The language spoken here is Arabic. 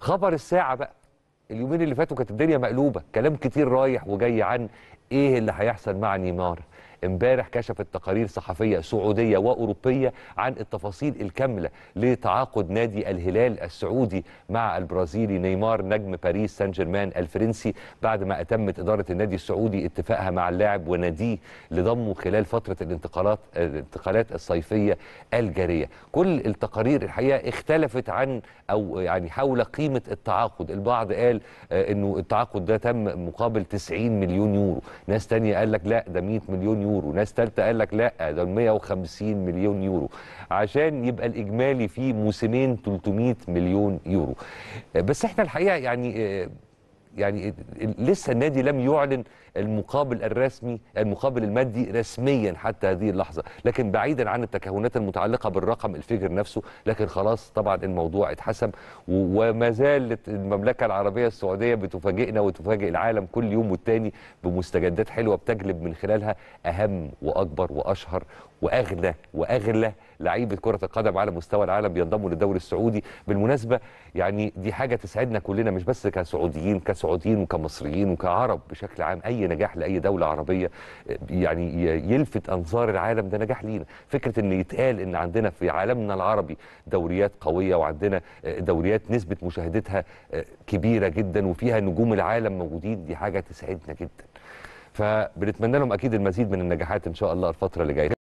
خبر الساعه بقى اليومين اللي فاتوا كانت الدنيا مقلوبه كلام كتير رايح وجاي عن ايه اللي هيحصل مع نيمار امبارح كشفت تقارير صحفيه سعوديه واوروبيه عن التفاصيل الكامله لتعاقد نادي الهلال السعودي مع البرازيلي نيمار نجم باريس سان جيرمان الفرنسي بعد ما اتمت اداره النادي السعودي اتفاقها مع اللاعب وناديه لضمه خلال فتره الانتقالات الانتقالات الصيفيه الجاريه كل التقارير الحقيقه اختلفت عن او يعني حول قيمه التعاقد البعض قال آه، انه التعاقد ده تم مقابل 90 مليون يورو ناس تانية قال لك لا ده 100 مليون يورو يورو ناس ثالثه قال لك لا ده 150 مليون يورو عشان يبقى الاجمالي فيه موسمين 300 مليون يورو بس احنا الحقيقه يعني آه، يعني لسه النادي لم يعلن المقابل الرسمي المقابل المادي رسميا حتى هذه اللحظه لكن بعيدا عن التكهنات المتعلقه بالرقم الفجر نفسه لكن خلاص طبعا الموضوع اتحسم وما زالت المملكه العربيه السعوديه بتفاجئنا وتفاجئ العالم كل يوم والتاني بمستجدات حلوه بتجلب من خلالها اهم واكبر واشهر واغلى واغلى لعيبه كره القدم على مستوى العالم بينضموا للدوري السعودي بالمناسبه يعني دي حاجه تسعدنا كلنا مش بس كسعوديين كس كسعوديين وكمصريين وكعرب بشكل عام اي نجاح لاي دوله عربيه يعني يلفت انظار العالم ده نجاح لينا فكره ان يتقال ان عندنا في عالمنا العربي دوريات قويه وعندنا آه، دوريات نسبه مشاهدتها آه، كبيره جدا وفيها نجوم العالم موجودين دي حاجه تسعدنا جدا فبنتمنى لهم اكيد المزيد من النجاحات ان شاء الله الفتره اللي جايه